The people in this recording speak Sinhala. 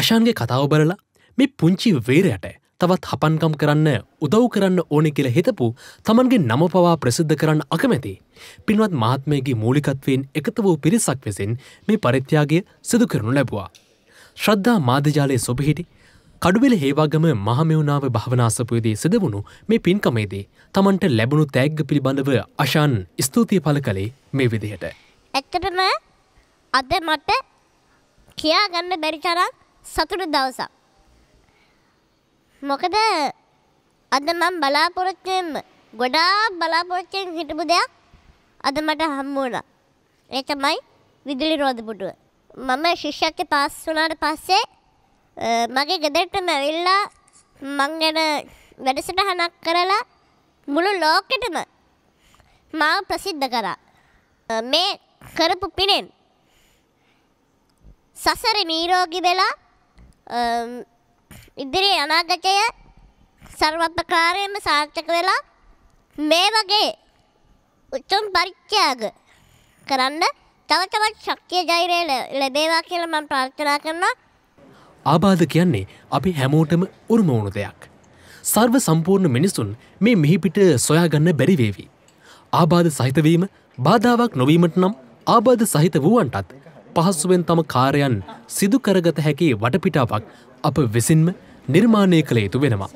අශන්ගේ කතාව බලලා මේ පුංචි වේරයට තවත් හපන්කම් කරන්න උදව් කරන්න ඕනෙ කියල හිතපු තමන්ගේ නම පවා ප්‍රසිද්ධ කරන්න අකමැති. පින්වත් මහත්මයගේ මූලිකත්වයෙන් එකත වූ පිරිසක් වෙසින් මේ පරිත්‍යාගය සිදු කරනු ලැබවා. ශ්‍රද්ධා මාධජාලය සොබිහිටි කඩුවෙල හේවාගම මහමවුණාව භාවනාසපයේදී සිදවුණු මේ පින්කමේදී තමන්ට ලැබුණු තෑග්ග පිළිබඳව අශාන් ස්තුතිය පල කළේ මේ විදිහට. ඇත්තටම අද මට කියාගන්න බැරිචරක් සතුට දවසක්. මොකද අද මම බලාපොරොත්තුවෙන්ම ගොඩාක් බලාපොරොත්තුවෙන් හිටපු දෙයක් අද මට හම්බ වුණා. ඒ තමයි විදුලි රෝද පුටුව. මම ශිෂ්‍යත්වය පාස් වුණාට පස්සේ මගේ ගෙදරටම ඇවිල්ලා මං ගැන වැඩසටහනක් කරලා මුළු ලෝකෙටම මාව ප්‍රසිද්ධ කරා. මේ කරපු පිනෙන් සසරේ නිරෝගී වෙලා ඉදිරි අනාගතය සර්වපකාරයම සාර්ථක වෙලා මේ වගේ උතුම් පරිත්‍යාග කරන්න තවතවත් ශක්තිය ජෛරය ලැබේවා කියලා මම ප්‍රාර්ථනා කරනවා. ආබාධ කියන්නේ අපි හැමෝටම උරුම වුණු දෙයක්. සර්ව සම්පූර්ණ මිනිසුන් මේ මිහිපිට සොයාගන්න බැරිවේවි. ආබාධ සහිතවීම බාධාවක් නොවීමට නම් ආබාධ සහිත වූවන්ටත් පහසුවෙන් තම කාරයන් සිදුකරගත හැකි වටපිටාවක් අප විසින්ම නිර්මාණය කළ යුතු වෙනවා.